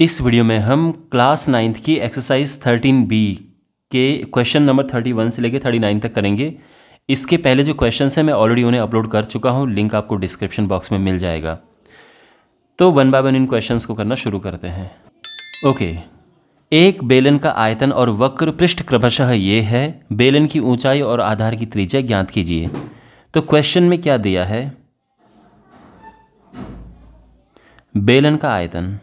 इस वीडियो में हम क्लास नाइन्थ की एक्सरसाइज थर्टीन बी के क्वेश्चन नंबर थर्टी वन से लेकर थर्टी नाइन तक करेंगे इसके पहले जो क्वेश्चन हैं मैं ऑलरेडी उन्हें अपलोड कर चुका हूं लिंक आपको डिस्क्रिप्शन बॉक्स में मिल जाएगा तो वन बाय वन इन क्वेश्चंस को करना शुरू करते हैं ओके एक बेलन का आयतन और वक्र पृष्ठ क्रमशः ये है बेलन की ऊंचाई और आधार की त्रिज्या ज्ञात कीजिए तो क्वेश्चन में क्या दिया है बेलन का आयतन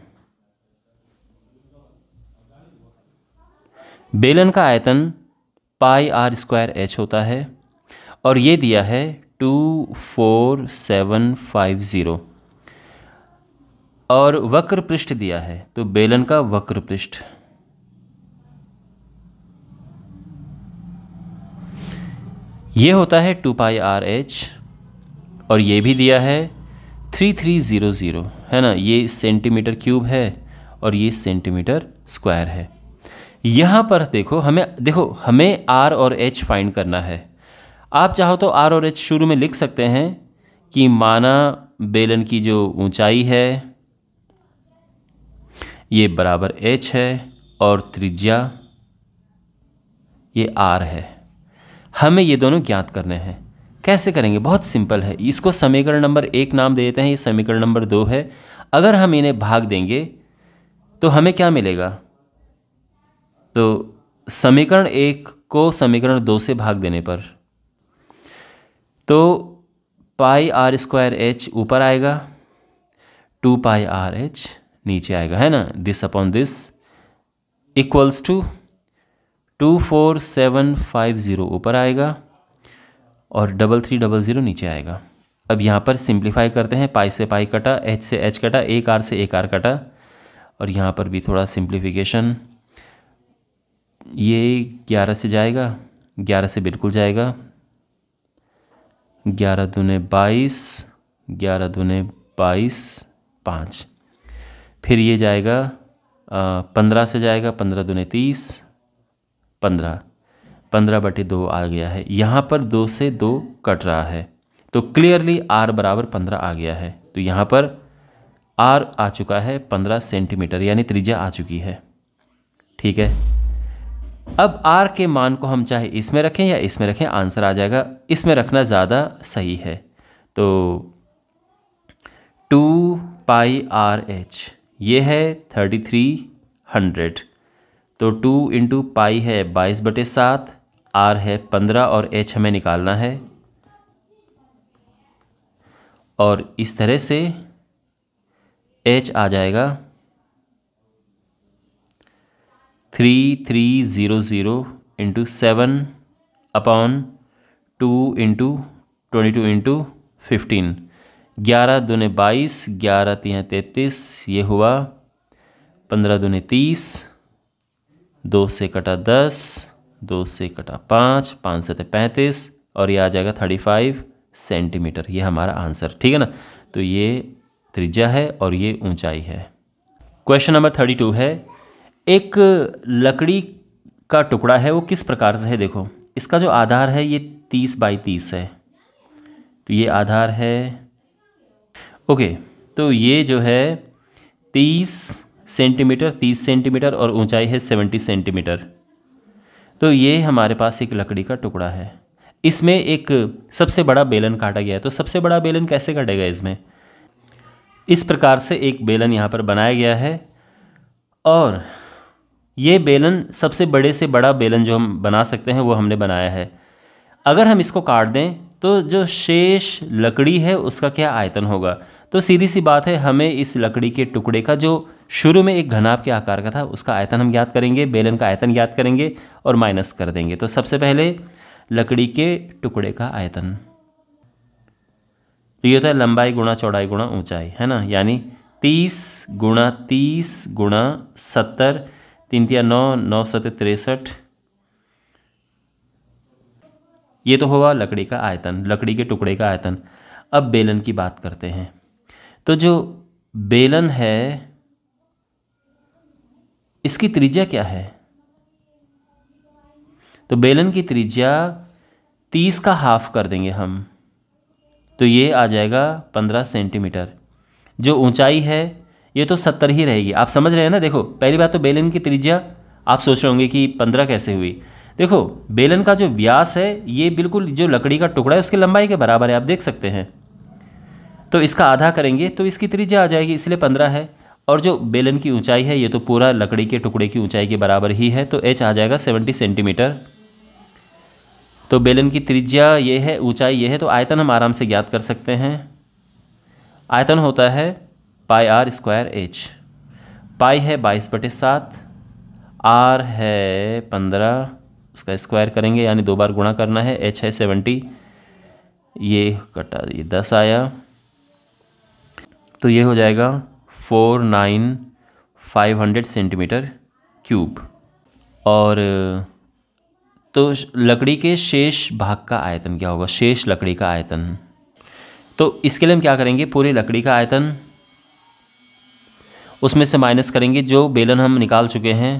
बेलन का आयतन पाई आर स्क्वायर एच होता है और ये दिया है two four seven five zero और वक्र पृष्ठ दिया है तो बेलन का वक्र पृष्ठ ये होता है टू पाई आर एच और ये भी दिया है थ्री थ्री ज़ीरो ज़ीरो है ना ये सेंटीमीटर क्यूब है और ये सेंटीमीटर स्क्वायर है यहाँ पर देखो हमें देखो हमें आर और एच फाइंड करना है आप चाहो तो आर और एच शुरू में लिख सकते हैं कि माना बेलन की जो ऊंचाई है ये बराबर एच है और त्रिज्या ये आर है हमें ये दोनों ज्ञात करने हैं कैसे करेंगे बहुत सिंपल है इसको समीकरण नंबर एक नाम दे देते हैं ये समीकरण नंबर दो है अगर हम इन्हें भाग देंगे तो हमें क्या मिलेगा तो समीकरण एक को समीकरण दो से भाग देने पर तो पाई आर स्क्वायर एच ऊपर आएगा टू पाई आर एच नीचे आएगा है ना this upon this equals to two four seven five zero ऊपर आएगा और डबल थ्री डबल ज़ीरो नीचे आएगा अब यहाँ पर सिंप्लीफाई करते हैं पाई से पाई कटा एच से एच कटा एक आर से एक आर कटा और यहाँ पर भी थोड़ा सिंप्लीफिकेशन ये ग्यारह से जाएगा ग्यारह से बिल्कुल जाएगा ग्यारह दूने बाईस ग्यारह दूने बाईस पाँच फिर ये जाएगा पंद्रह से जाएगा पंद्रह दुने तीस पंद्रह पंद्रह बटे दो आ गया है यहाँ पर दो से दो कट रहा है तो क्लियरली आर बराबर पंद्रह आ गया है तो यहाँ पर आर आ चुका है पंद्रह सेंटीमीटर यानी त्रिज्या आ चुकी है ठीक है अब आर के मान को हम चाहे इसमें रखें या इसमें रखें आंसर आ जाएगा इसमें रखना ज़्यादा सही है तो टू पाई आर एच ये है थर्टी थ्री हंड्रेड तो टू इंटू पाई है बाईस बटे सात आर है पंद्रह और एच हमें निकालना है और इस तरह से एच आ जाएगा three three zero zero into seven upon two into twenty two into fifteen ग्यारह दुने बाईस ग्यारह तीन तैंतीस ये हुआ पंद्रह दुने तीस दो से कटा दस दो से कटा पाँच पाँच से तो पैंतीस और ये आ जाएगा थर्टी फाइव सेंटीमीटर ये हमारा आंसर ठीक है ना तो ये त्रिज्या है और ये ऊंचाई है क्वेश्चन नंबर थर्टी टू है एक लकड़ी का टुकड़ा है वो किस प्रकार से है देखो इसका जो आधार है ये तीस बाई तीस है तो ये आधार है ओके तो ये जो है तीस सेंटीमीटर तीस सेंटीमीटर और ऊंचाई है सेवेंटी सेंटीमीटर तो ये हमारे पास एक लकड़ी का टुकड़ा है इसमें एक सबसे बड़ा बेलन काटा गया है तो सबसे बड़ा बेलन कैसे काटेगा इसमें इस प्रकार से एक बेलन यहाँ पर बनाया गया है और ये बेलन सबसे बड़े से बड़ा बेलन जो हम बना सकते हैं वो हमने बनाया है अगर हम इसको काट दें तो जो शेष लकड़ी है उसका क्या आयतन होगा तो सीधी सी बात है हमें इस लकड़ी के टुकड़े का जो शुरू में एक घनाभ के आकार का था उसका आयतन हम ज्ञात करेंगे बेलन का आयतन ज्ञात करेंगे और माइनस कर देंगे तो सबसे पहले लकड़ी के टुकड़े का आयतन तो ये होता है लंबाई गुणा चौड़ाई गुणा ऊंचाई है ना यानी तीस गुणा तीस गुणा सत्तर तीन तिया नौ नौ सत तिरसठ ये तो हुआ लकड़ी का आयतन लकड़ी के टुकड़े का आयतन अब बेलन की बात करते हैं तो जो बेलन है इसकी त्रिज्या क्या है तो बेलन की त्रिज्या तीस का हाफ कर देंगे हम तो ये आ जाएगा पंद्रह सेंटीमीटर जो ऊंचाई है ये तो सत्तर ही रहेगी आप समझ रहे हैं ना देखो पहली बात तो बेलन की त्रिज्या आप सोच रहे होंगे कि पंद्रह कैसे हुई देखो बेलन का जो व्यास है ये बिल्कुल जो लकड़ी का टुकड़ा है उसकी लंबाई के बराबर है आप देख सकते हैं तो इसका आधा करेंगे तो इसकी त्रिज्या आ जाएगी इसलिए पंद्रह है और जो बेलन की ऊंचाई है ये तो पूरा लकड़ी के टुकड़े की ऊंचाई के बराबर ही है तो एच आ जाएगा सेवेंटी सेंटीमीटर तो बेलन की त्रिज्या ये है ऊंचाई ये है तो आयतन हम आराम से ज्ञात कर सकते हैं आयतन होता है pi are square h pi है बाईस बटे सात आर है पंद्रह उसका स्क्वायर करेंगे यानी दो बार गुणा करना है एच है सेवेंटी ये कटा ये दस आया तो ये हो जाएगा four nine five hundred centimetre cube और तो लकड़ी के शेष भाग का आयतन क्या होगा शेष लकड़ी का आयतन तो इसके लिए हम क्या करेंगे पूरी लकड़ी का आयतन उसमें से माइनस करेंगे जो बेलन हम निकाल चुके हैं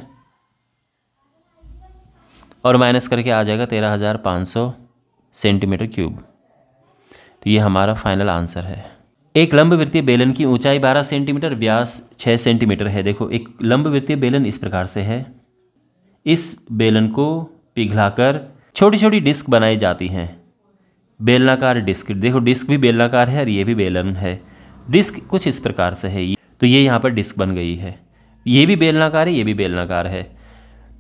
और माइनस करके आ जाएगा तेरह हज़ार पाँच सौ सेंटीमीटर क्यूब तो ये हमारा फाइनल आंसर है एक लंब वृत्तीय बेलन की ऊंचाई 12 सेंटीमीटर व्यास 6 सेंटीमीटर है देखो एक लंब वृत्तीय बेलन इस प्रकार से है इस बेलन को पिघलाकर छोटी छोटी डिस्क बनाई जाती हैं बेलनाकार डिस्क देखो डिस्क भी बेलनाकार है और ये भी बेलन है डिस्क कुछ इस प्रकार से है तो ये यहाँ पर डिस्क बन गई है ये भी बेलनाकार है ये भी बेलनाकार है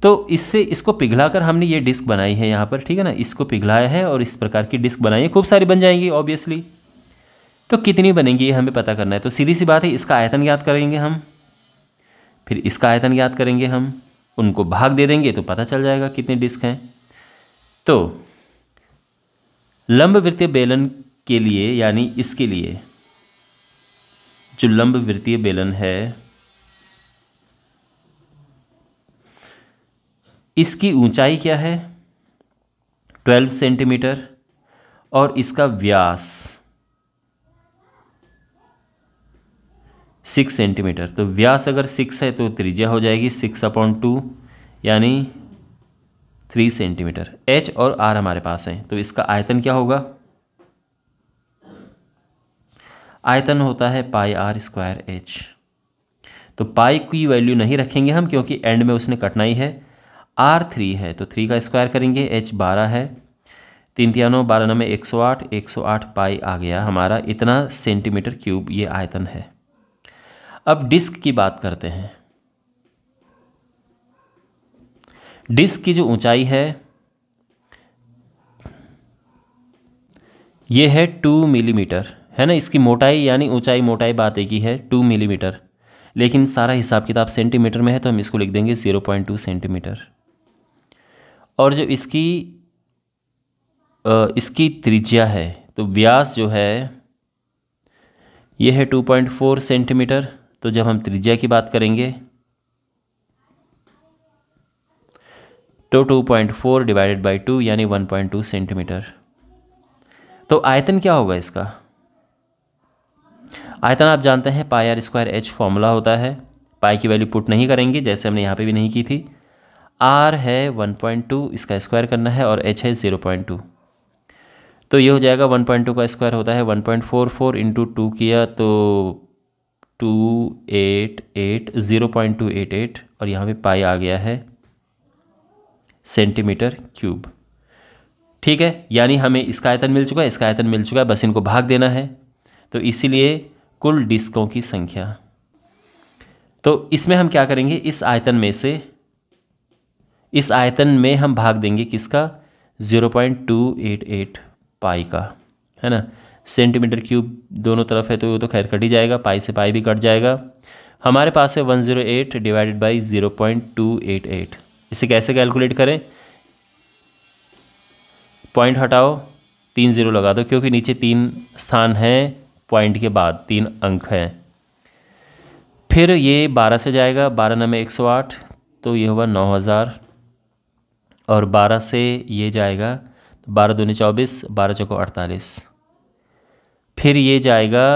तो इससे इसको पिघला कर हमने ये डिस्क बनाई है यहाँ पर ठीक है ना इसको पिघलाया है और इस प्रकार की डिस्क बनाई है खूब सारी बन जाएंगी ऑब्वियसली तो कितनी बनेंगी ये हमें पता करना है तो सीधी सी बात है इसका आयतन ज्ञात करेंगे हम फिर इसका आयतन ज्ञात करेंगे हम उनको भाग दे देंगे तो पता चल जाएगा कितने डिस्क हैं तो लंब वृत्तीय बेलन के लिए यानी इसके लिए जो लंब वृत्तीय बेलन है इसकी ऊंचाई क्या है 12 सेंटीमीटर और इसका व्यास 6 सेंटीमीटर तो व्यास अगर 6 है तो त्रिज्या हो जाएगी 6 अपॉन टू यानी 3 सेंटीमीटर एच और आर हमारे पास हैं तो इसका आयतन क्या होगा आयतन होता है पाई आर स्क्वायर एच तो पाई की वैल्यू नहीं रखेंगे हम क्योंकि एंड में उसने कटना ही है आर थ्री है तो थ्री का स्क्वायर करेंगे एच बारह है तीन तिहानो बारह में एक सौ आठ एक सौ आठ पाई आ गया हमारा इतना सेंटीमीटर क्यूब ये आयतन है अब डिस्क की बात करते हैं डिस्क की जो ऊंचाई है यह है टू मिलीमीटर है ना इसकी मोटाई यानी ऊंचाई मोटाई बात एक ही है टू मिलीमीटर लेकिन सारा हिसाब किताब सेंटीमीटर में है तो हम इसको लिख देंगे ज़ीरो पॉइंट टू सेंटीमीटर और जो इसकी इसकी त्रिज्या है तो व्यास जो है यह है टू पॉइंट फोर सेंटीमीटर तो जब हम त्रिज्या की बात करेंगे तो two point four divided by two यानी वन पॉइंट टू सेंटीमीटर तो आयतन क्या होगा इसका आयतन आप जानते हैं pi are square h formula होता है पाई की वैल्यू पुट नहीं करेंगे जैसे हमने यहाँ पे भी नहीं की थी आर है 1.2 इसका स्क्वायर करना है और एच है 0.2 तो ये हो जाएगा 1.2 का स्क्वायर होता है 1.44 point four four into two किया तो two eight eight zero point two eight eight और यहाँ पे पाई आ गया है सेंटीमीटर क्यूब ठीक है यानी हमें इसका आयतन मिल चुका है इसका आयतन मिल चुका है बस इनको भाग देना है तो इसीलिए कुल डिस्कों की संख्या तो इसमें हम क्या करेंगे इस आयतन में से इस आयतन में हम भाग देंगे किसका 0.288 पाई का है ना सेंटीमीटर क्यूब दोनों तरफ है तो वो तो खैर कट ही जाएगा पाई से पाई भी कट जाएगा हमारे पास है 108 डिवाइडेड बाई 0.288 इसे कैसे कैलकुलेट करें पॉइंट हटाओ तीन ज़ीरो लगा दो क्योंकि नीचे तीन स्थान हैं पॉइंट के बाद तीन अंक हैं फिर ये बारह से जाएगा बारह नमें एक सौ आठ तो ये हुआ नौ हज़ार और बारह से ये जाएगा तो बारह दूनी चौबीस बारह चौको अड़तालीस फिर ये जाएगा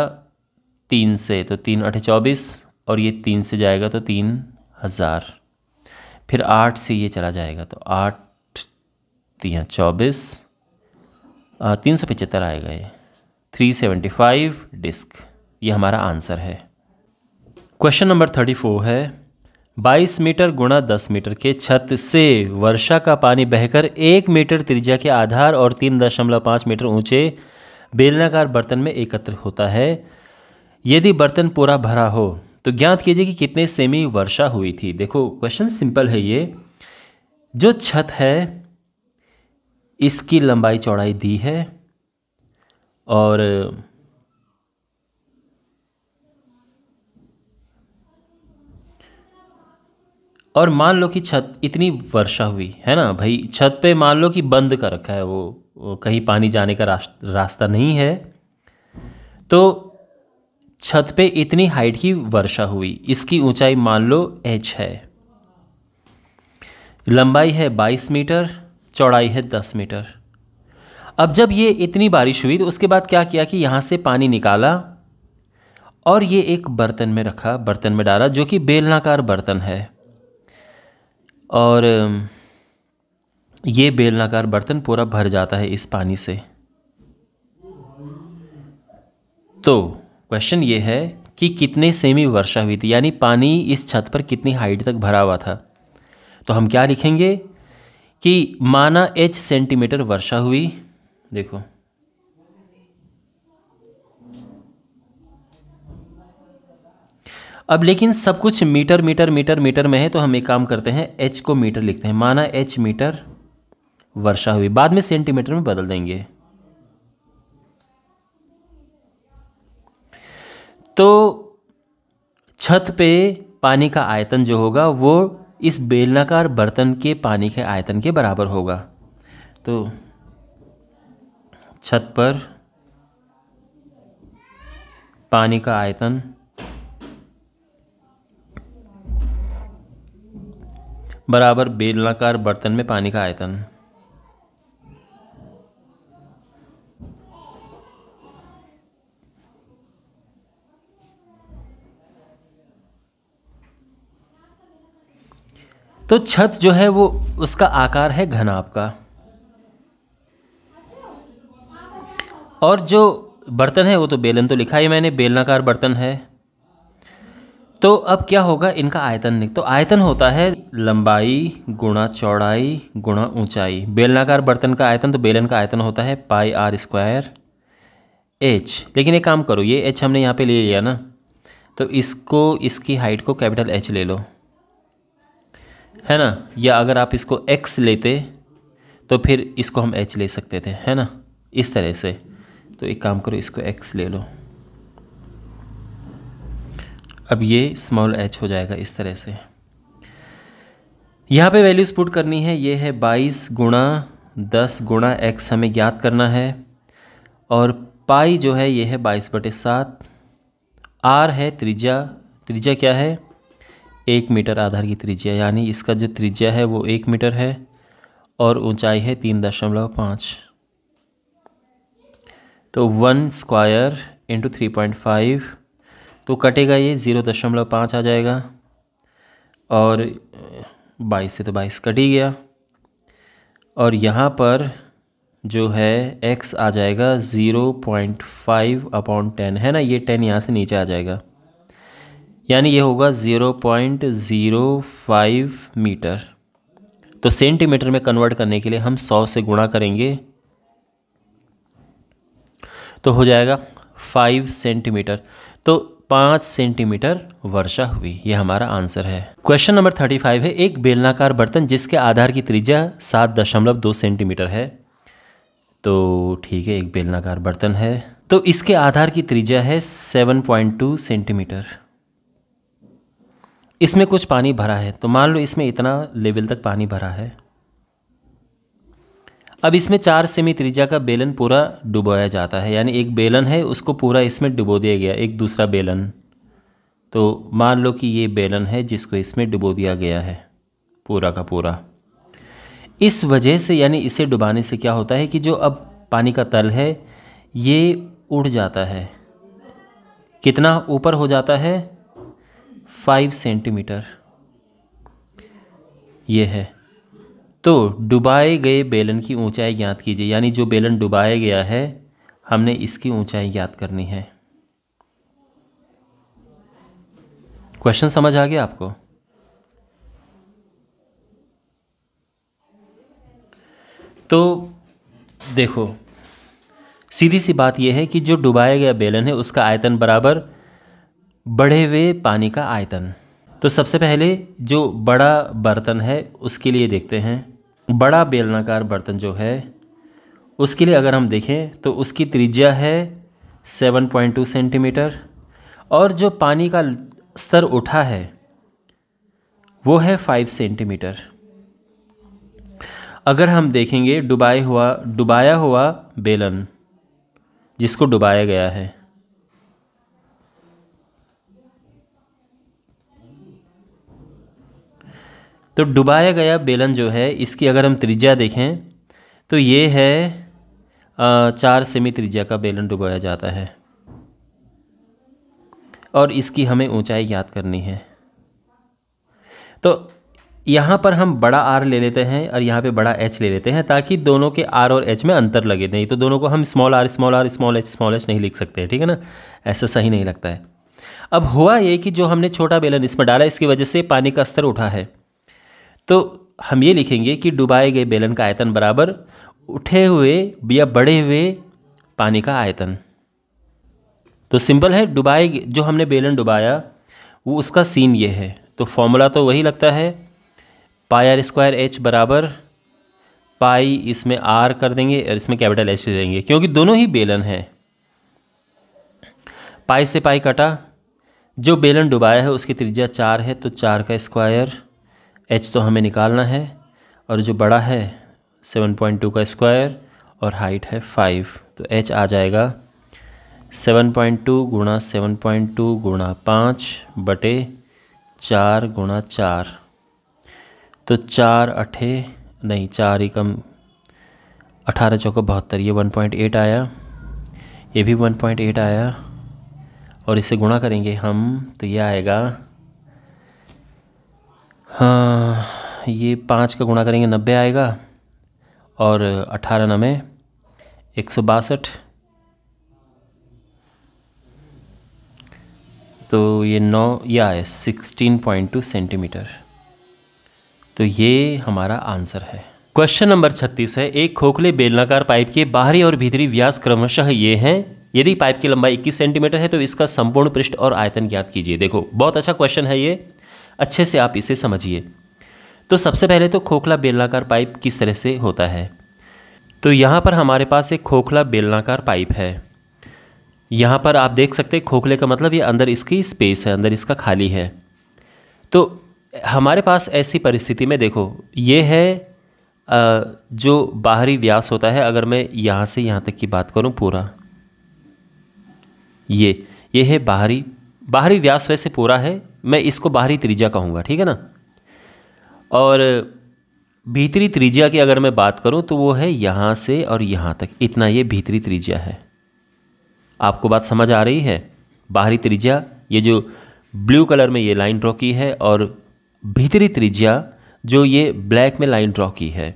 तीन से तो तीन अठे चौबीस और ये तीन से जाएगा तो तीन हज़ार फिर आठ से ये चला जाएगा तो आठ तीन चौबीस तीन सौ पचहत्तर आएगा ये 375 डिस्क ये हमारा आंसर है क्वेश्चन नंबर 34 है 22 मीटर गुणा 10 मीटर के छत से वर्षा का पानी बहकर एक मीटर त्रिज्या के आधार और 3.5 मीटर ऊंचे बेलनाकार बर्तन में एकत्र होता है यदि बर्तन पूरा भरा हो तो ज्ञात कीजिए कि कितने सेमी वर्षा हुई थी देखो क्वेश्चन सिंपल है ये जो छत है इसकी लंबाई चौड़ाई दी है और और मान लो कि छत इतनी वर्षा हुई है ना भाई छत पे मान लो कि बंद कर रखा है वो, वो कहीं पानी जाने का रास्ता नहीं है तो छत पे इतनी हाइट की वर्षा हुई इसकी ऊंचाई मान लो एच है लंबाई है 22 मीटर चौड़ाई है 10 मीटर अब जब ये इतनी बारिश हुई तो उसके बाद क्या किया कि यहाँ से पानी निकाला और ये एक बर्तन में रखा बर्तन में डाला जो कि बेलनाकार बर्तन है और ये बेलनाकार बर्तन पूरा भर जाता है इस पानी से तो क्वेश्चन ये है कि कितने सेमी वर्षा हुई थी यानी पानी इस छत पर कितनी हाइट तक भरा हुआ था तो हम क्या लिखेंगे कि माना एच सेंटीमीटर वर्षा हुई देखो अब लेकिन सब कुछ मीटर मीटर मीटर मीटर में है तो हम एक काम करते हैं एच को मीटर लिखते हैं माना एच मीटर वर्षा हुई बाद में सेंटीमीटर में बदल देंगे तो छत पे पानी का आयतन जो होगा वो इस बेलनाकार बर्तन के पानी के आयतन के बराबर होगा तो छत पर पानी का आयतन बराबर बेलनाकार बर्तन में पानी का आयतन तो छत जो है वो उसका आकार है घनाभ का और जो बर्तन है वो तो बेलन तो लिखा ही मैंने बेलनाकार बर्तन है तो अब क्या होगा इनका आयतन निक तो आयतन होता है लंबाई गुणा चौड़ाई गुणा ऊंचाई बेलनाकार बर्तन का आयतन तो बेलन का आयतन होता है पाई आर स्क्वायर एच लेकिन एक काम करो ये एच हमने यहाँ पे ले लिया ना तो इसको इसकी हाइट को कैपिटल एच ले लो है ना या अगर आप इसको एक्स लेते तो फिर इसको हम एच ले सकते थे है ना इस तरह से तो एक काम करो इसको एक्स ले लो अब ये स्मॉल एच हो जाएगा इस तरह से यहाँ पे वैल्यूज़ पुट करनी है ये है बाईस गुणा दस गुणा एक्स हमें ज्ञात करना है और पाई जो है ये है बाईस बटे सात आर है त्रिज्या त्रिज्या क्या है एक मीटर आधार की त्रिज्या यानी इसका जो त्रिज्या है वो एक मीटर है और ऊंचाई है तीन दशमलव पाँच तो one square into three point five तो कटेगा ये ज़ीरो दशमलव पाँच आ जाएगा और बाईस से तो बाईस कट ही गया और यहाँ पर जो है एक्स आ जाएगा zero point five upon ten है ना ये टेन यहाँ से नीचे आ जाएगा यानी ये होगा zero point zero five metre तो सेंटीमीटर में कन्वर्ट करने के लिए हम सौ से गुणा करेंगे तो हो जाएगा फाइव सेंटीमीटर तो पाँच सेंटीमीटर वर्षा हुई यह हमारा आंसर है क्वेश्चन नंबर थर्टी फाइव है एक बेलनाकार बर्तन जिसके आधार की त्रिज्या सात दशमलव दो सेंटीमीटर है तो ठीक है एक बेलनाकार बर्तन है तो इसके आधार की त्रिज्या है सेवन पॉइंट टू सेंटीमीटर इसमें कुछ पानी भरा है तो मान लो इसमें इतना लेवल तक पानी भरा है अब इसमें चार सेमी त्रिज्या का बेलन पूरा डुबोया जाता है यानी एक बेलन है उसको पूरा इसमें डुबो दिया गया एक दूसरा बेलन तो मान लो कि ये बेलन है जिसको इसमें डुबो दिया गया है पूरा का पूरा इस वजह से यानी इसे डुबाने से क्या होता है कि जो अब पानी का तल है ये उड़ जाता है कितना ऊपर हो जाता है फाइव सेंटीमीटर ये है तो डुबाए गए बेलन की ऊंचाई ज्ञात कीजिए यानी जो बेलन डुबाया गया है हमने इसकी ऊंचाई ज्ञात करनी है क्वेश्चन समझ आ गया आपको तो देखो सीधी सी बात यह है कि जो डुबाया गया बेलन है उसका आयतन बराबर बढ़े हुए पानी का आयतन तो सबसे पहले जो बड़ा बर्तन है उसके लिए देखते हैं बड़ा बेलनाकार बर्तन जो है उसके लिए अगर हम देखें तो उसकी त्रिज्या है 7.2 सेंटीमीटर और जो पानी का स्तर उठा है वो है 5 सेंटीमीटर अगर हम देखेंगे डुबाए हुआ डुबाया हुआ बेलन जिसको डुबाया गया है तो डुबाया गया बेलन जो है इसकी अगर हम त्रिज्या देखें तो ये है चार सेमी त्रिज्या का बेलन डुबाया जाता है और इसकी हमें ऊंचाई याद करनी है तो यहाँ पर हम बड़ा आर ले लेते हैं और यहाँ पे बड़ा एच ले लेते हैं ताकि दोनों के आर और एच में अंतर लगे नहीं तो दोनों को हम small r small r small h small h नहीं लिख सकते ठीक है ना ऐसा सही नहीं लगता है अब हुआ ये कि जो हमने छोटा बेलन इसमें डाला इसकी वजह से पानी का स्तर उठा है तो हम ये लिखेंगे कि डुबाए गए बेलन का आयतन बराबर उठे हुए या बढ़े हुए पानी का आयतन तो सिंपल है डुबाए जो हमने बेलन डुबाया वो उसका सीन ये है तो फॉर्मूला तो वही लगता है पाई आर स्क्वायर एच बराबर पाई इसमें आर कर देंगे और इसमें कैपिटल एच दे देंगे क्योंकि दोनों ही बेलन हैं पाई से पाई कटा जो बेलन डुबाया है उसकी त्रिज्या चार है तो चार का स्क्वायर एच तो हमें निकालना है और जो बड़ा है सेवन पॉइंट टू का स्क्वायर और हाइट है फाइव तो एच आ जाएगा सेवन पॉइंट टू गुणा सेवन पॉइंट टू गुणा पाँच बटे चार गुणा चार तो चार अठे नहीं चार ही कम अठारह चौक बहत्तर ये वन पॉइंट एट आया ये भी वन पॉइंट एट आया और इसे गुणा करेंगे हम तो ये आएगा हाँ ये पाँच का गुणा करेंगे नब्बे आएगा और अठारह नमे एक सौ बासठ तो ये नौ या आए सिक्सटीन पॉइंट टू सेंटीमीटर तो ये हमारा आंसर है क्वेश्चन नंबर छत्तीस है एक खोखले बेलनाकार पाइप के बाहरी और भीतरी व्यास क्रमशः ये हैं यदि पाइप की लंबाई 21 सेंटीमीटर है तो इसका संपूर्ण पृष्ठ और आयतन ज्ञात कीजिए देखो बहुत अच्छा क्वेश्चन है ये अच्छे से आप इसे समझिए तो सबसे पहले तो खोखला बेलनाकार पाइप किस तरह से होता है तो यहाँ पर हमारे पास एक खोखला बेलनाकार पाइप है यहाँ पर आप देख सकते हैं खोखले का मतलब ये अंदर इसकी स्पेस है अंदर इसका खाली है तो हमारे पास ऐसी परिस्थिति में देखो ये है जो बाहरी व्यास होता है अगर मैं यहाँ से यहाँ तक की बात करूँ पूरा ये ये है बाहरी बाहरी व्यास वैसे पूरा है मैं इसको बाहरी त्रिज्या कहूँगा ठीक है ना और भीतरी त्रिज्या की अगर मैं बात करूँ तो वो है यहाँ से और यहाँ तक इतना ये भीतरी त्रिज्या है आपको बात समझ आ रही है बाहरी त्रिज्या ये जो ब्लू कलर में ये लाइन ड्रॉ की है और भीतरी त्रिज्या जो ये ब्लैक में लाइन ड्रॉ की है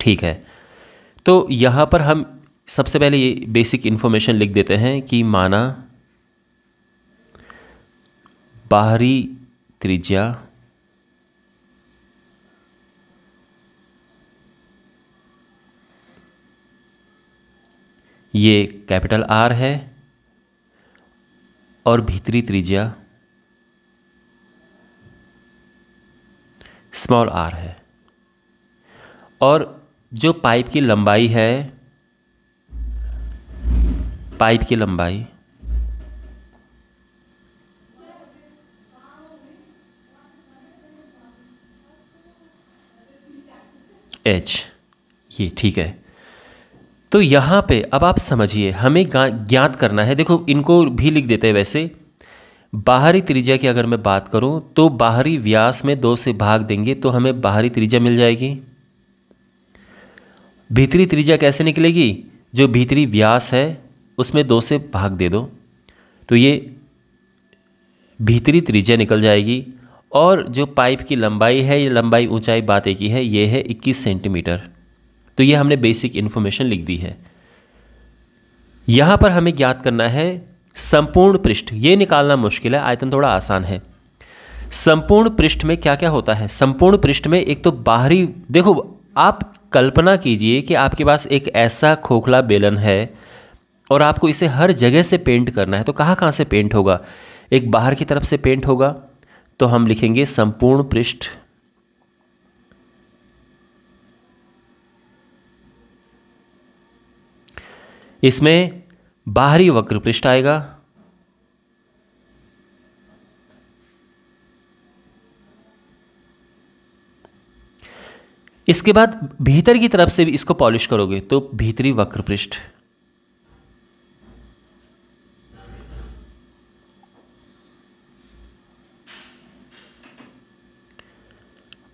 ठीक है तो यहाँ पर हम सबसे पहले ये बेसिक इन्फॉर्मेशन लिख देते हैं कि माना बाहरी त्रिज्या ये कैपिटल आर है और भीतरी त्रिज्या स्मॉल आर है और जो पाइप की लंबाई है पाइप की लंबाई एच ये ठीक है तो यहाँ पे अब आप समझिए हमें ज्ञात करना है देखो इनको भी लिख देते हैं वैसे बाहरी त्रिज्या की अगर मैं बात करूँ तो बाहरी व्यास में दो से भाग देंगे तो हमें बाहरी त्रिज्या मिल जाएगी भीतरी त्रिज्या कैसे निकलेगी जो भीतरी व्यास है उसमें दो से भाग दे दो तो ये भीतरी त्रिज्या निकल जाएगी और जो पाइप की लंबाई है ये लंबाई ऊंचाई बात एक ही है ये है 21 सेंटीमीटर तो ये हमने बेसिक इन्फॉर्मेशन लिख दी है यहाँ पर हमें ज्ञात करना है संपूर्ण पृष्ठ ये निकालना मुश्किल है आयतन थोड़ा आसान है संपूर्ण पृष्ठ में क्या क्या होता है संपूर्ण पृष्ठ में एक तो बाहरी देखो आप कल्पना कीजिए कि आपके पास एक ऐसा खोखला बेलन है और आपको इसे हर जगह से पेंट करना है तो कहाँ कहाँ से पेंट होगा एक बाहर की तरफ से पेंट होगा तो हम लिखेंगे संपूर्ण पृष्ठ इसमें बाहरी वक्र पृष्ठ आएगा इसके बाद भीतर की तरफ से भी इसको पॉलिश करोगे तो भीतरी वक्र पृष्ठ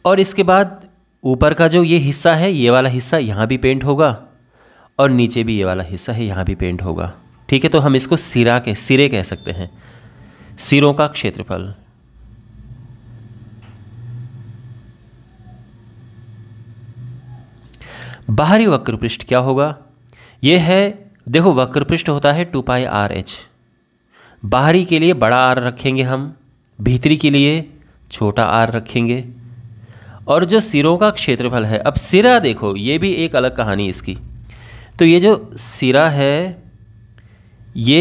और इसके बाद ऊपर का जो ये हिस्सा है ये वाला हिस्सा यहाँ भी पेंट होगा और नीचे भी ये वाला हिस्सा है यहाँ भी पेंट होगा ठीक है तो हम इसको सिरा के सिरे कह सकते हैं सिरों का क्षेत्रफल बाहरी वक्र पृष्ठ क्या होगा ये है देखो वक्र पृष्ठ होता है टू पाई आर एच बाहरी के लिए बड़ा आर रखेंगे हम भीतरी के लिए छोटा आर रखेंगे और जो सिरों का क्षेत्रफल है अब सिरा देखो ये भी एक अलग कहानी इसकी तो ये जो सिरा है ये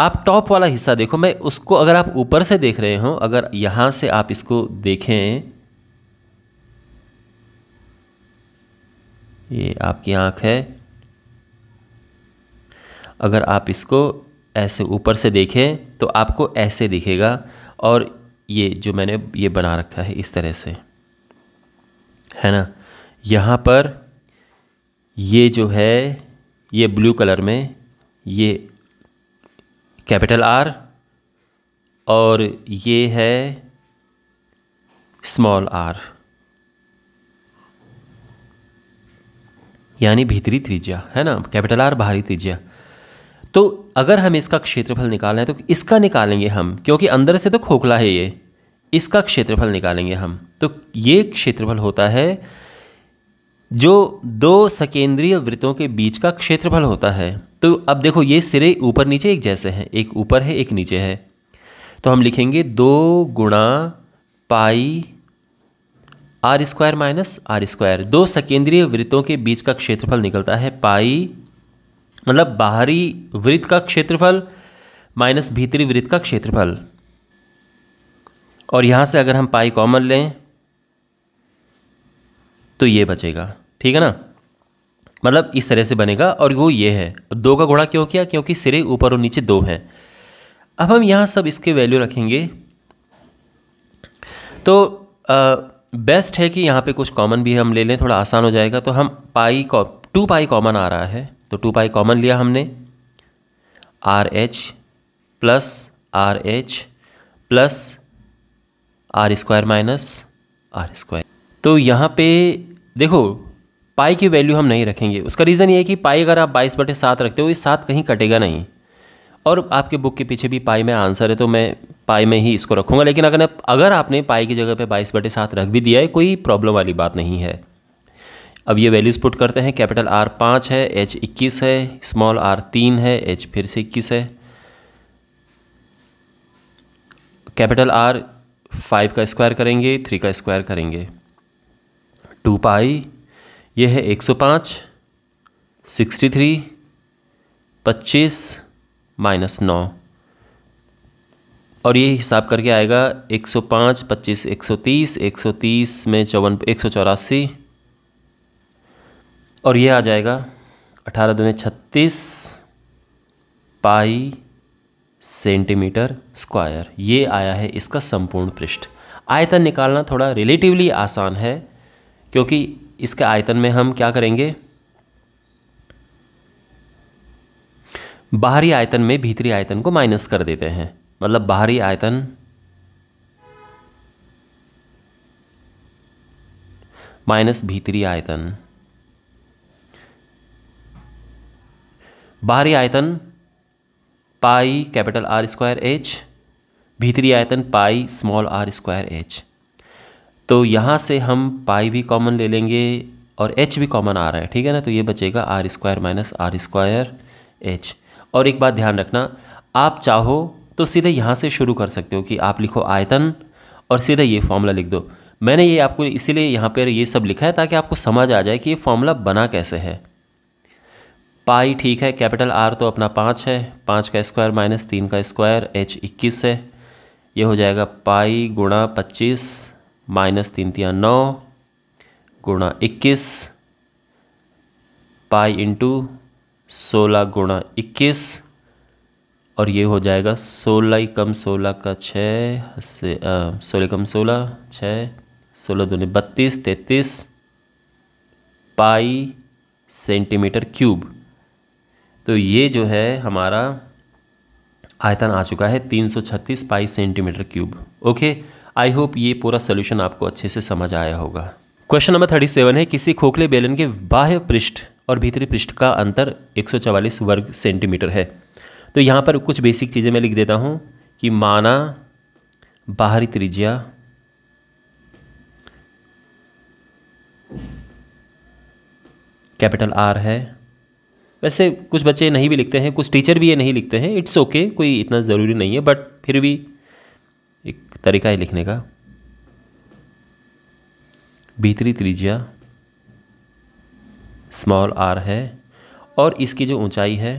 आप टॉप वाला हिस्सा देखो मैं उसको अगर आप ऊपर से देख रहे हो अगर यहाँ से आप इसको देखें ये आपकी आँख है अगर आप इसको ऐसे ऊपर से देखें तो आपको ऐसे दिखेगा और ये जो मैंने ये बना रखा है इस तरह से है ना यहाँ पर ये जो है ये ब्लू कलर में ये कैपिटल आर और ये है स्मॉल आर यानी भीतरी त्रिज्या है ना कैपिटल आर बाहरी त्रिज्या तो अगर हम इसका क्षेत्रफल निकालना है तो इसका निकालेंगे हम क्योंकि अंदर से तो खोखला है ये इसका क्षेत्रफल निकालेंगे हम तो ये क्षेत्रफल होता है जो दो सकेंद्रीय वृत्तों के बीच का क्षेत्रफल होता है तो अब देखो ये सिरे ऊपर नीचे एक जैसे हैं एक ऊपर है एक नीचे है तो हम लिखेंगे दो गुणा pi are square minus are square दो सकेंद्रीय वृत्तों के बीच का क्षेत्रफल निकलता है पाई मतलब बाहरी वृत्त का क्षेत्रफल माइनस भीतरी वृत्त का क्षेत्रफल और यहाँ से अगर हम पाई कॉमन लें तो ये बचेगा ठीक है ना मतलब इस तरह से बनेगा और वो ये है दो का घोड़ा क्यों किया क्योंकि सिरे ऊपर और नीचे दो हैं अब हम यहाँ सब इसके वैल्यू रखेंगे तो आ, बेस्ट है कि यहाँ पे कुछ कॉमन भी हम ले लें थोड़ा आसान हो जाएगा तो हम पाई कॉ टू पाई कॉमन आ रहा है तो टू पाई कॉमन लिया हमने r h plus r h plus r square minus are square तो यहाँ पे देखो पाई की वैल्यू हम नहीं रखेंगे उसका रीज़न ये है कि पाई अगर आप बाईस बटे सात रखते हो ये सात कहीं कटेगा नहीं और आपके बुक के पीछे भी पाई में आंसर है तो मैं पाई में ही इसको रखूँगा लेकिन अगर अगर आपने पाई की जगह पे बाईस बटे सात रख भी दिया है कोई प्रॉब्लम वाली बात नहीं है अब ये वैल्यूज़ पुट करते हैं कैपिटल आर पाँच है एच इक्कीस है स्मॉल आर तीन है एच फिर से इक्कीस है कैपिटल आर फाइव का स्क्वायर करेंगे थ्री का स्क्वायर करेंगे टू पाई ये है एक सौ पाँच सिक्सटी थ्री पच्चीस माइनस नौ और ये हिसाब करके आएगा एक एक सौ सौ पाँच पच्चीस तीस एक सौ तीस में चौवन एक सौ चौरासी और ये आ जाएगा अठारह दूने छत्तीस पाई सेंटीमीटर स्क्वायर ये आया है इसका संपूर्ण पृष्ठ आयतन निकालना थोड़ा रिलेटिवली आसान है क्योंकि इसके आयतन में हम क्या करेंगे बाहरी आयतन में भीतरी आयतन को माइनस कर देते हैं मतलब बाहरी आयतन माइनस भीतरी आयतन बाहरी आयतन pi capital r square h भीतरी आयतन pi small r square h तो यहाँ से हम पाई भी कॉमन ले लेंगे और एच भी कॉमन आ रहा है ठीक है ना तो ये बचेगा r square minus are square h और एक बात ध्यान रखना आप चाहो तो सीधे यहाँ से शुरू कर सकते हो कि आप लिखो आयतन और सीधे ये फॉर्मूला लिख दो मैंने ये आपको इसीलिए यहाँ पर ये सब लिखा है ताकि आपको समझ आ जाए कि ये फॉर्मूला बना कैसे है पाई ठीक है कैपिटल आर तो अपना पाँच है पाँच का स्क्वायर माइनस तीन का स्क्वायर एच इक्कीस है ये हो जाएगा पाई गुणा पच्चीस माइनस तीन तिया नौ गुणा इक्कीस पाई इंटू सोलह गुणा इक्कीस और ये हो जाएगा सोलह कम सोलह का छः से सोलह कम सोलह छः सोलह दूनी बत्तीस तैतीस पाई सेंटीमीटर क्यूब तो ये जो है हमारा आयतन आ चुका है 336 pi centimetre cube okay I hope ये पूरा सोल्यूशन आपको अच्छे से समझ आया होगा क्वेश्चन नंबर थर्टी सेवन है किसी खोखले बेलन के बाह्य पृष्ठ और भीतरी पृष्ठ का अंतर 144 वर्ग सेंटीमीटर है तो यहाँ पर कुछ बेसिक चीज़ें मैं लिख देता हूँ कि माना बाहरी त्रिज्या कैपिटल आर है वैसे कुछ बच्चे नहीं भी लिखते हैं कुछ टीचर भी ये नहीं लिखते हैं इट्स ओके कोई इतना ज़रूरी नहीं है बट फिर भी एक तरीका है लिखने का भीतरी त्रिज्या स्मॉल आर है और इसकी जो ऊंचाई है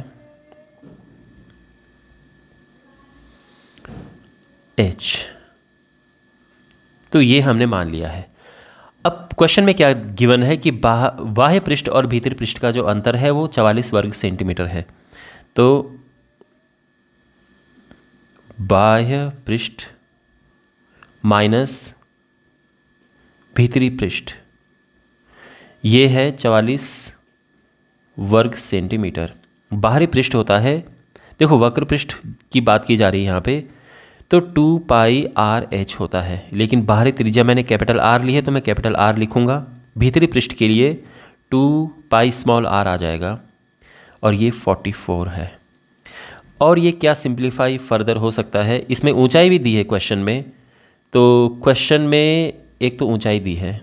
एच तो ये हमने मान लिया है अब क्वेश्चन में क्या गिवन है कि बाह्य पृष्ठ और भीतर पृष्ठ का जो अंतर है वो चवालीस वर्ग सेंटीमीटर है तो बाह्य पृष्ठ माइनस भीतरी पृष्ठ ये है चवालीस वर्ग सेंटीमीटर बाहरी पृष्ठ होता है देखो वक्र पृष्ठ की बात की जा रही है यहाँ पे तो टू पाई आर एच होता है लेकिन बाहरी त्रिज्या मैंने कैपिटल आर ली है तो मैं कैपिटल आर लिखूंगा भीतरी पृष्ठ के लिए टू पाई स्मॉल आर आ जाएगा और ये फोर्टी फोर है और ये क्या सिंप्लीफाई फर्दर हो सकता है इसमें ऊंचाई भी दी है क्वेश्चन में तो क्वेश्चन में एक तो ऊंचाई दी है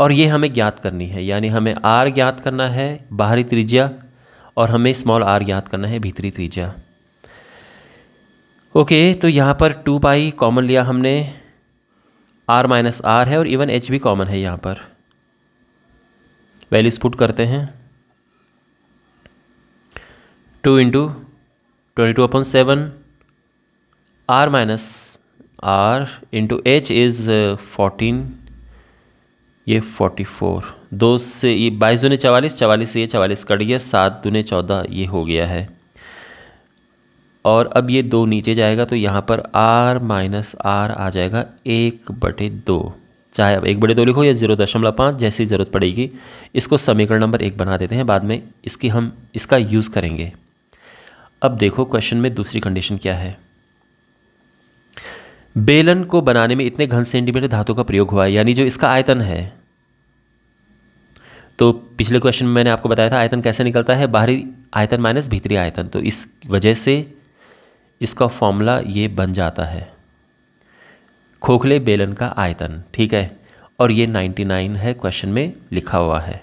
और ये हमें ज्ञात करनी है यानी हमें आर ज्ञात करना है बाहरी त्रिज्या और हमें स्मॉल आर याद करना है भीतरी त्रिज्या ओके तो यहाँ पर टू पाई कॉमन लिया हमने आर माइनस आर है और इवन एच भी कॉमन है यहाँ पर वैल्यूज पुट करते हैं two into twenty two upon seven r minus r into h is fourteen ये फोर्टी फोर दो से ये बाईस दूने चवालीस चवालीस से ये चवालीस कट गया सात दूने चौदह ये हो गया है और अब ये दो नीचे जाएगा तो यहाँ पर आर माइनस आर आ जाएगा एक बटे दो चाहे अब एक बटे दो लिखो या जीरो दशमलव पाँच जैसी ज़रूरत पड़ेगी इसको समीकरण नंबर एक बना देते हैं बाद में इसकी हम इसका यूज़ करेंगे अब देखो क्वेश्चन में दूसरी कंडीशन क्या है बेलन को बनाने में इतने घन सेंटीमीटर धातु का प्रयोग हुआ है यानी जो इसका आयतन है तो पिछले क्वेश्चन में मैंने आपको बताया था आयतन कैसे निकलता है बाहरी आयतन माइनस भीतरी आयतन तो इस वजह से इसका फॉर्मूला ये बन जाता है खोखले बेलन का आयतन ठीक है और ये 99 है क्वेश्चन में लिखा हुआ है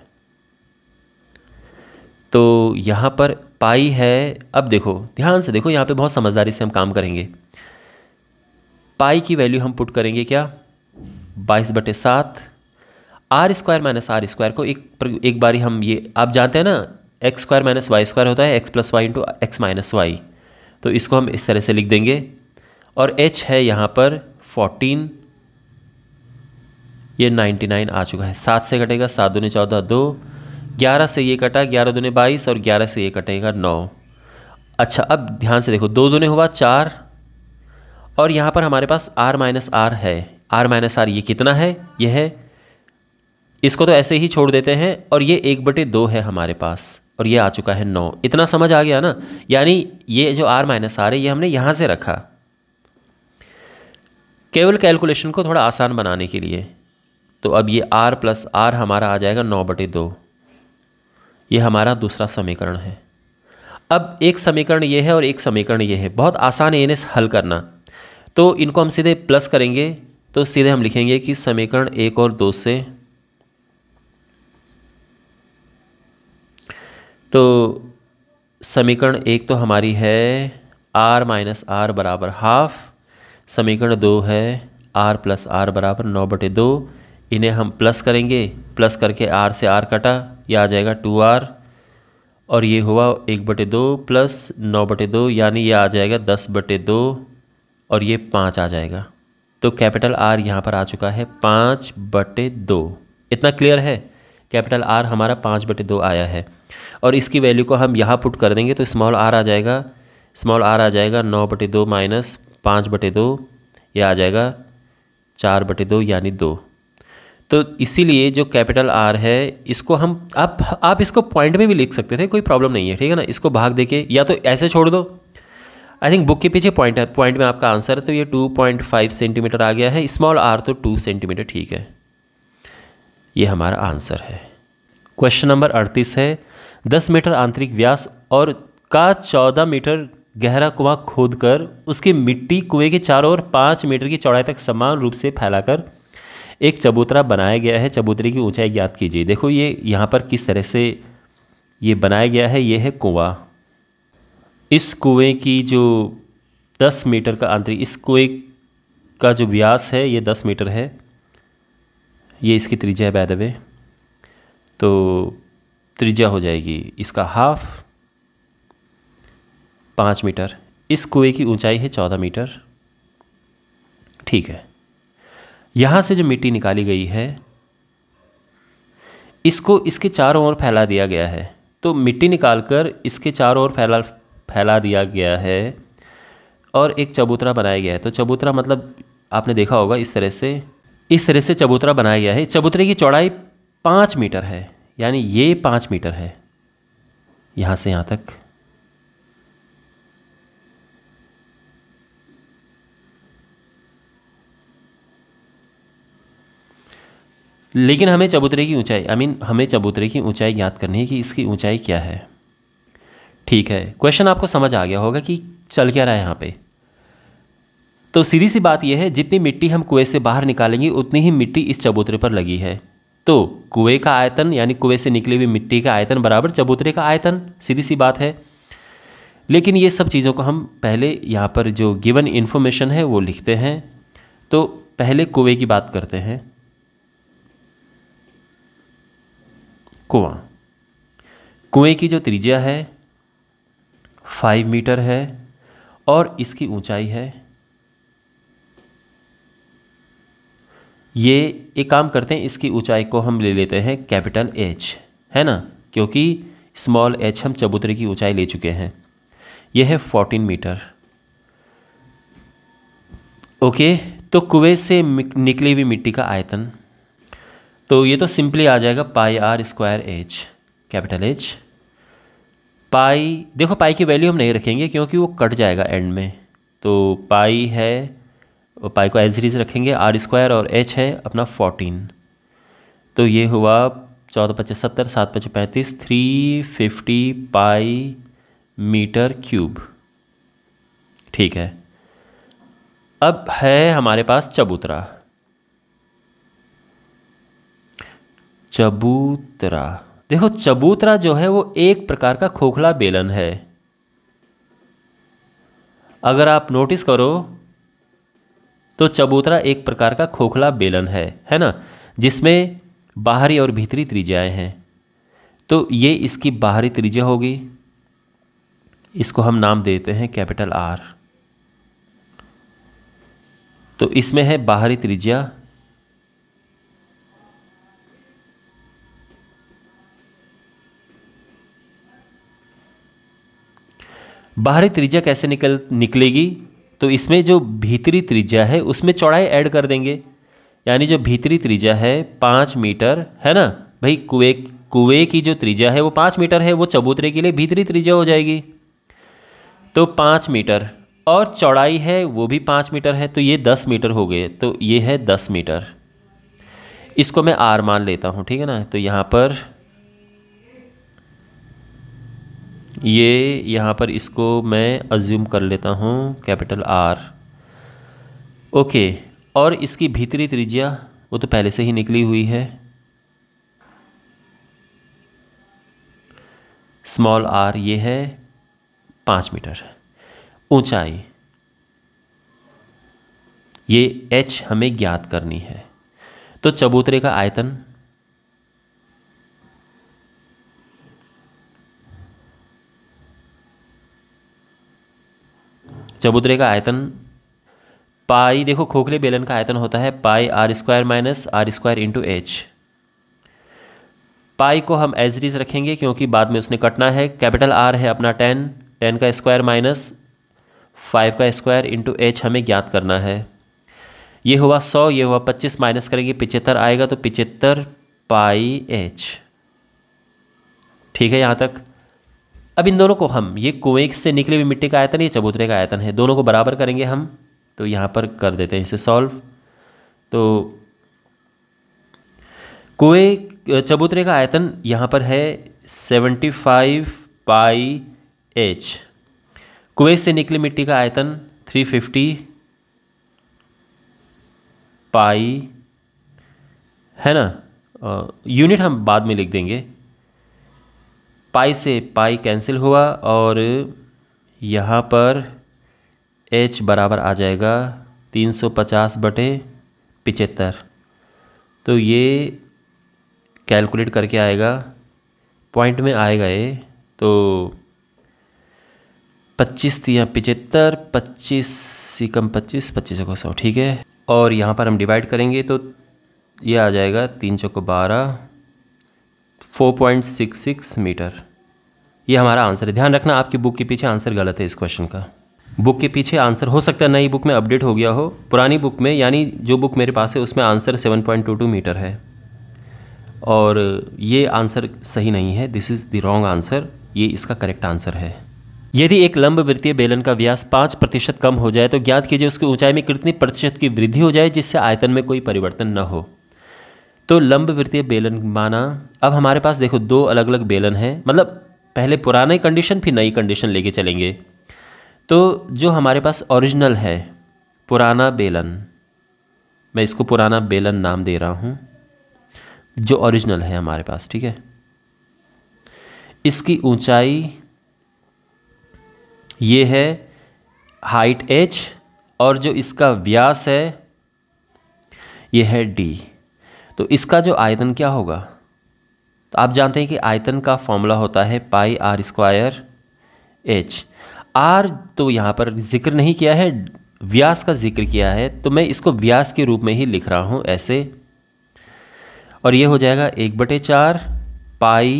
तो यहाँ पर पाई है अब देखो ध्यान से देखो यहाँ पे बहुत समझदारी से हम काम करेंगे पाई की वैल्यू हम पुट करेंगे क्या बाईस बटे सात r square minus are square को एक एक बारी हम ये आप जानते हैं ना x square minus y square होता है x plus y into x minus y तो इसको हम इस तरह से लिख देंगे और एच है यहाँ पर फोर्टीन ये नाइन्टी नाइन आ चुका है सात से कटेगा सात ने चौदह दो ग्यारह से ये कटा ग्यारह दूनी बाईस और ग्यारह से ये कटेगा नौ अच्छा अब ध्यान से देखो दो ने हुआ चार और यहाँ पर हमारे पास आर माइनस आर है आर माइनस आर ये कितना है यह है इसको तो ऐसे ही छोड़ देते हैं और ये एक बटे दो है हमारे पास और ये आ चुका है नौ इतना समझ आ गया ना यानी ये जो आर माइनस आर है ये हमने यहाँ से रखा केवल कैलकुलेशन को थोड़ा आसान बनाने के लिए तो अब ये आर प्लस आर हमारा आ जाएगा नौ बटे दो ये हमारा दूसरा समीकरण है अब एक समीकरण ये है और एक समीकरण ये है बहुत आसान है इन्हें हल करना तो इनको हम सीधे प्लस करेंगे तो सीधे हम लिखेंगे कि समीकरण एक और दो से तो समीकरण एक तो हमारी है आर माइनस आर बराबर हाफ समीकरण दो है आर प्लस आर बराबर नौ बटे दो इन्हें हम प्लस करेंगे प्लस करके आर से आर कटा यह आ जाएगा टू आर और ये हुआ एक बटे दो प्लस नौ बटे दो यानी ये आ जाएगा दस बटे दो और ये पाँच आ जाएगा तो कैपिटल आर यहाँ पर आ चुका है पाँच बटे दो इतना क्लियर है कैपिटल आर हमारा पाँच बटे दो आया है और इसकी वैल्यू को हम यहाँ पुट कर देंगे तो स्मॉल आर आ जाएगा स्मॉल आर आ जाएगा नौ बटे दो माइनस पाँच बटे दो ये आ जाएगा चार बटे दो यानी दो तो इसीलिए जो कैपिटल आर है इसको हम आप आप इसको पॉइंट में भी लिख सकते थे कोई प्रॉब्लम नहीं है ठीक है ना इसको भाग दे के या तो ऐसे छोड़ दो आई थिंक बुक के पीछे पॉइंट है पॉइंट में आपका आंसर है तो ये टू पॉइंट फाइव सेंटीमीटर आ गया है स्मॉल आर तो टू सेंटीमीटर ठीक है ये हमारा आंसर है क्वेश्चन नंबर अड़तीस है दस मीटर आंतरिक व्यास और का चौदह मीटर गहरा कुआं खोदकर उसकी मिट्टी कुएं के चारों ओर पाँच मीटर की चौड़ाई तक समान रूप से फैलाकर एक चबूतरा बनाया गया है चबूतरे की ऊंचाई ज्ञात कीजिए देखो ये यहाँ पर किस तरह से ये बनाया गया है ये है कुआं इस कुएं की जो दस मीटर का आंतरिक इस कुएं का जो व्यास है ये दस मीटर है ये इसकी त्रिज्या है बैदवे तो त्रिज्या हो जाएगी इसका हाफ पाँच मीटर इस कुएँ की ऊंचाई है चौदह मीटर ठीक है यहाँ से जो मिट्टी निकाली गई है इसको इसके चारों ओर फैला दिया गया है तो मिट्टी निकालकर इसके चारों ओर फैला फैला दिया गया है और एक चबूतरा बनाया गया है तो चबूतरा मतलब आपने देखा होगा इस तरह से इस तरह से चबूतरा बनाया गया है चबूतरे की चौड़ाई पाँच मीटर है यानी ये पाँच मीटर है यहाँ से यहाँ तक लेकिन हमें चबूतरे की ऊंचाई आई मीन हमें चबूतरे की ऊंचाई ज्ञात करनी है कि इसकी ऊंचाई क्या है ठीक है क्वेश्चन आपको समझ आ गया होगा कि चल क्या रहा है यहाँ पे तो सीधी सी बात यह है जितनी मिट्टी हम कुएं से बाहर निकालेंगे उतनी ही मिट्टी इस चबूतरे पर लगी है तो कुएं का आयतन यानी कुएं से निकली हुई मिट्टी का आयतन बराबर चबूतरे का आयतन सीधी सी बात है लेकिन ये सब चीज़ों को हम पहले यहाँ पर जो गिवन इन्फॉर्मेशन है वो लिखते हैं तो पहले कुएं की बात करते हैं कुआं कुएं की जो त्रिज्या है फाइव मीटर है और इसकी ऊंचाई है ये एक काम करते हैं इसकी ऊंचाई को हम ले लेते हैं कैपिटल एच है ना क्योंकि स्मॉल एच हम चबूतरे की ऊंचाई ले चुके हैं यह है फोर्टीन मीटर ओके तो कुएं से निकली हुई मिट्टी का आयतन तो ये तो सिंपली आ जाएगा pi are square h capital h pi देखो पाई की वैल्यू हम नहीं रखेंगे क्योंकि वो कट जाएगा एंड में तो पाई है पाई को एज सीरीज रखेंगे आर स्क्वायर और एच है अपना फोर्टीन तो ये हुआ चौदह पच्चीस सत्तर सात पच्चीस पैंतीस three fifty pi metre cube ठीक है अब है हमारे पास चबूतरा चबूतरा देखो चबूतरा जो है वो एक प्रकार का खोखला बेलन है अगर आप नोटिस करो तो चबूतरा एक प्रकार का खोखला बेलन है है ना जिसमें बाहरी और भीतरी त्रिज्याएं हैं तो ये इसकी बाहरी त्रिज्या होगी इसको हम नाम देते हैं कैपिटल आर तो इसमें है बाहरी त्रिज्या बाहरी त्रिज्या कैसे निकल निकलेगी तो इसमें जो भीतरी त्रिज्या है उसमें चौड़ाई ऐड कर देंगे यानी जो भीतरी त्रिज्या है पाँच मीटर है ना भाई कुएँ कुएँ की जो त्रिज्या है वो पाँच मीटर है वो चबूतरे के लिए भीतरी त्रिज्या हो जाएगी तो पाँच मीटर और चौड़ाई है वो भी पाँच मीटर है तो ये दस मीटर हो गए तो ये है दस मीटर इसको मैं आर मान लेता हूँ ठीक है ना तो यहाँ पर ये यहाँ पर इसको मैं अज्यूम कर लेता हूँ कैपिटल आर ओके और इसकी भीतरी त्रिज्या वो तो पहले से ही निकली हुई है स्मॉल आर ये है पाँच मीटर ऊंचाई ये एच हमें ज्ञात करनी है तो चबूतरे का आयतन चबूतरे का आयतन पाई देखो खोखले बेलन का आयतन होता है pi are square minus are square into H pi को हम एज रीज रखेंगे क्योंकि बाद में उसने कटना है कैपिटल आर है अपना टेन टेन का स्क्वायर माइनस फाइव का स्क्वायर इंटू एच हमें ज्ञात करना है ये हुआ सौ ये हुआ पच्चीस माइनस करेंगे पिचहत्तर आएगा तो पिचहत्तर पाई एच ठीक है यहाँ तक अब इन दोनों को हम ये कुएं से निकले हुई मिट्टी का आयतन ये चबूतरे का आयतन है दोनों को बराबर करेंगे हम तो यहाँ पर कर देते हैं इसे सॉल्व तो कुएं चबूतरे का आयतन यहाँ पर है सेवेंटी फाइव पाई एच कुएं से निकली मिट्टी का आयतन थ्री फिफ्टी पाई है ना यूनिट हम बाद में लिख देंगे पाई से पाई कैंसिल हुआ और यहाँ पर एच बराबर आ जाएगा 350 बटे पिचहत्तर तो ये कैलकुलेट करके आएगा पॉइंट में आएगा ये तो पच्चीस तिया पिचहत्तर पच्चीस सिकम पच्चीस पच्चीस को सौ ठीक है और यहाँ पर हम डिवाइड करेंगे तो ये आ जाएगा तीन चौको बारह four point six six metre ये हमारा आंसर है ध्यान रखना आपकी बुक के पीछे आंसर गलत है इस क्वेश्चन का बुक के पीछे आंसर हो सकता है नई बुक में अपडेट हो गया हो पुरानी बुक में यानी जो बुक मेरे पास है उसमें आंसर 7.22 मीटर है और ये आंसर सही नहीं है this is the wrong answer ये इसका करेक्ट आंसर है यदि एक लंब वृत्तीय बेलन का व्यास पाँच प्रतिशत कम हो जाए तो ज्ञात कीजिए उसकी ऊंचाई में कितनी प्रतिशत की वृद्धि हो जाए जिससे आयतन में कोई परिवर्तन न हो तो लंब वृत्तीय बेलन माना अब हमारे पास देखो दो अलग अलग बेलन हैं मतलब पहले पुराने कंडीशन फिर नई कंडीशन लेके चलेंगे तो जो हमारे पास ओरिजिनल है पुराना बेलन मैं इसको पुराना बेलन नाम दे रहा हूँ जो ओरिजिनल है हमारे पास ठीक है इसकी ऊंचाई ये है हाइट एच और जो इसका व्यास है ये है डी तो इसका जो आयतन क्या होगा आप जानते हैं कि आयतन का फॉर्मूला होता है pi are square H R तो यहाँ पर जिक्र नहीं किया है व्यास का जिक्र किया है तो मैं इसको व्यास के रूप में ही लिख रहा हूँ ऐसे और ये हो जाएगा एक बटे चार पाई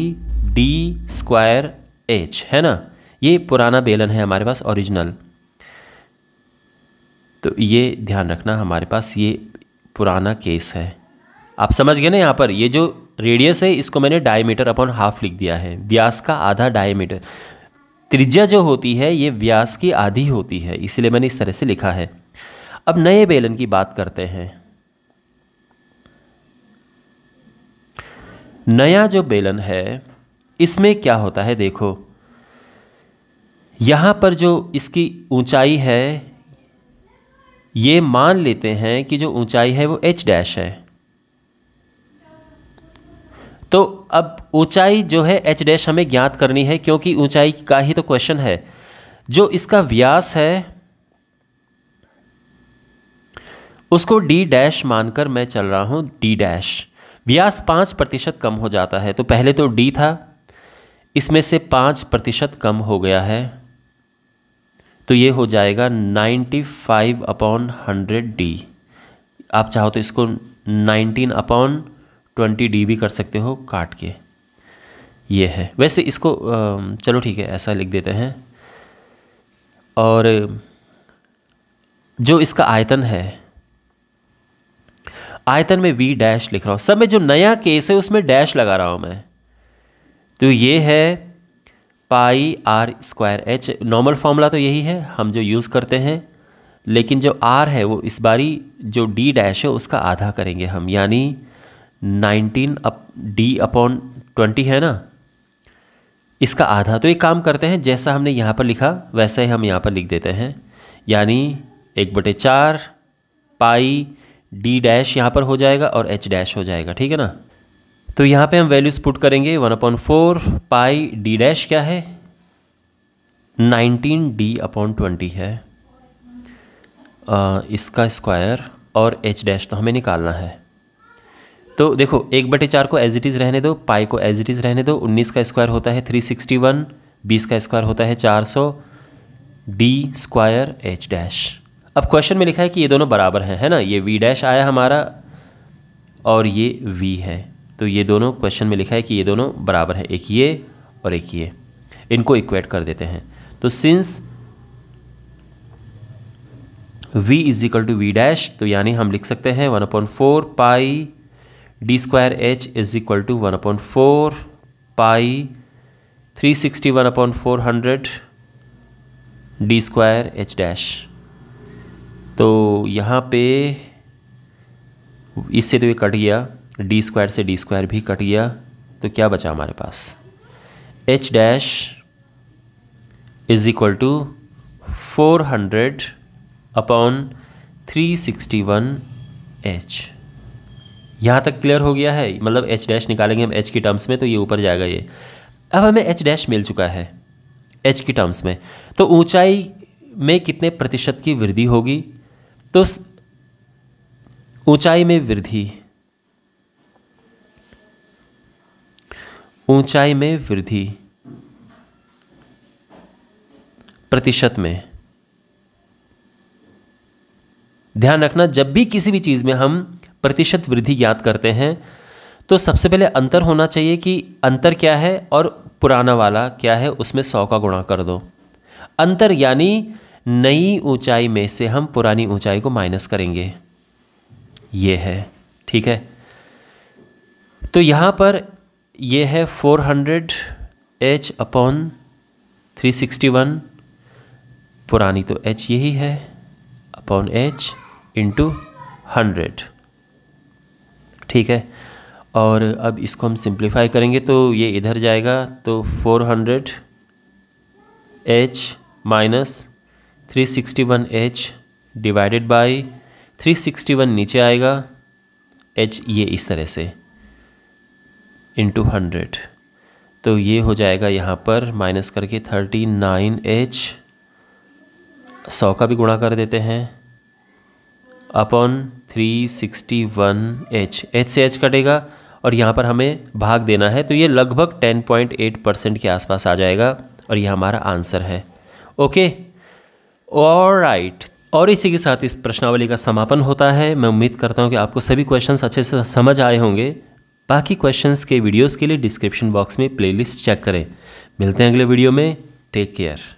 डी स्क्वायर एच है ना ये पुराना बेलन है हमारे पास ओरिजिनल तो ये ध्यान रखना हमारे पास ये पुराना केस है आप समझ गए ना यहाँ पर ये जो रेडियस है इसको मैंने डायमीटर अपॉन हाफ लिख दिया है व्यास का आधा डायमीटर त्रिज्या जो होती है ये व्यास की आधी होती है इसलिए मैंने इस तरह से लिखा है अब नए बेलन की बात करते हैं नया जो बेलन है इसमें क्या होता है देखो यहाँ पर जो इसकी ऊंचाई है ये मान लेते हैं कि जो ऊंचाई है वो एच डैश है तो अब ऊंचाई जो है एच डैश हमें ज्ञात करनी है क्योंकि ऊंचाई का ही तो क्वेश्चन है जो इसका व्यास है उसको डी डैश मानकर मैं चल रहा हूं डी डैश व्यास पांच प्रतिशत कम हो जाता है तो पहले तो डी था इसमें से पांच प्रतिशत कम हो गया है तो ये हो जाएगा ninety five upon hundred D आप चाहो तो इसको नाइनटीन अपॉन ट्वेंटी डी कर सकते हो काट के ये है वैसे इसको चलो ठीक है ऐसा लिख देते हैं और जो इसका आयतन है आयतन में वी डैश लिख रहा हूँ सब में जो नया केस है उसमें डैश लगा रहा हूँ मैं तो ये है pi are square H normal formula तो यही है हम जो यूज़ करते हैं लेकिन जो आर है वो इस बारी जो डी डैश है उसका आधा करेंगे हम यानी nineteen up D upon twenty है ना इसका आधा तो एक काम करते हैं जैसा हमने यहाँ पर लिखा वैसा ही हम यहाँ पर लिख देते हैं यानी एक बटे चार पाई डी डैश यहाँ पर हो जाएगा और एच डैश हो जाएगा ठीक है ना तो यहाँ पे हम वैल्यूज़ पुट करेंगे one upon four pi D dash क्या है नाइनटीन डी अपॉन ट्वेंटी है आ, इसका स्क्वायर और एच डैश तो हमें निकालना है तो देखो एक बटे चार को एज इट इज़ रहने दो पाई को एज इट इज़ रहने दो उन्नीस का स्क्वायर होता है थ्री सिक्सटी वन बीस का स्क्वायर होता है चार सौ डी स्क्वायर एच डैश अब क्वेश्चन में लिखा है कि ये दोनों बराबर हैं है ना ये वी डैश आया हमारा और ये वी है तो ये दोनों क्वेश्चन में लिखा है कि ये दोनों बराबर हैं एक ये और एक ये इनको इक्वेट कर देते हैं तो since v is equal to V dash तो यानी हम लिख सकते हैं one upon four pi D square H is equal to one upon four pi three sixty one upon four hundred D square H dash तो यहाँ पे इससे तो ये कट गया डी स्क्वायर से डी स्क्वायर भी कट गया तो क्या बचा हमारे पास H dash is equal to four hundred upon three sixty one H यहाँ तक क्लियर हो गया है मतलब एच डैश निकालेंगे हम एच की टर्म्स में तो ये ऊपर जाएगा ये अब हमें एच डैश मिल चुका है एच की टर्म्स में तो ऊंचाई में कितने प्रतिशत की वृद्धि होगी तो ऊंचाई में वृद्धि ऊंचाई में वृद्धि प्रतिशत में ध्यान रखना जब भी किसी भी चीज़ में हम प्रतिशत वृद्धि ज्ञात करते हैं तो सबसे पहले अंतर होना चाहिए कि अंतर क्या है और पुराना वाला क्या है उसमें सौ का गुणा कर दो अंतर यानी नई ऊंचाई में से हम पुरानी ऊंचाई को माइनस करेंगे ये है ठीक है तो यहाँ पर ये है 400 hundred H upon three sixty one पुरानी तो एच यही है अपॉन एच इंटू हंड्रेड ठीक है और अब इसको हम सिंप्लीफाई करेंगे तो ये इधर जाएगा तो four hundred H minus three sixty one H divided by three sixty one नीचे आएगा एच ये इस तरह से इंटू हंड्रेड तो ये हो जाएगा यहाँ पर माइनस करके थर्टी नाइन एच सौ का भी गुणा कर देते हैं अपॉन वन एच एच से एच कटेगा और यहाँ पर हमें भाग देना है तो ये लगभग 10.8 परसेंट के आसपास आ जाएगा और ये हमारा आंसर है ओके और राइट और इसी के साथ इस प्रश्नावली का समापन होता है मैं उम्मीद करता हूँ कि आपको सभी क्वेश्चंस अच्छे से समझ आए होंगे बाकी क्वेश्चंस के वीडियोस के लिए डिस्क्रिप्शन बॉक्स में प्लेलिस्ट चेक करें मिलते हैं अगले वीडियो में टेक केयर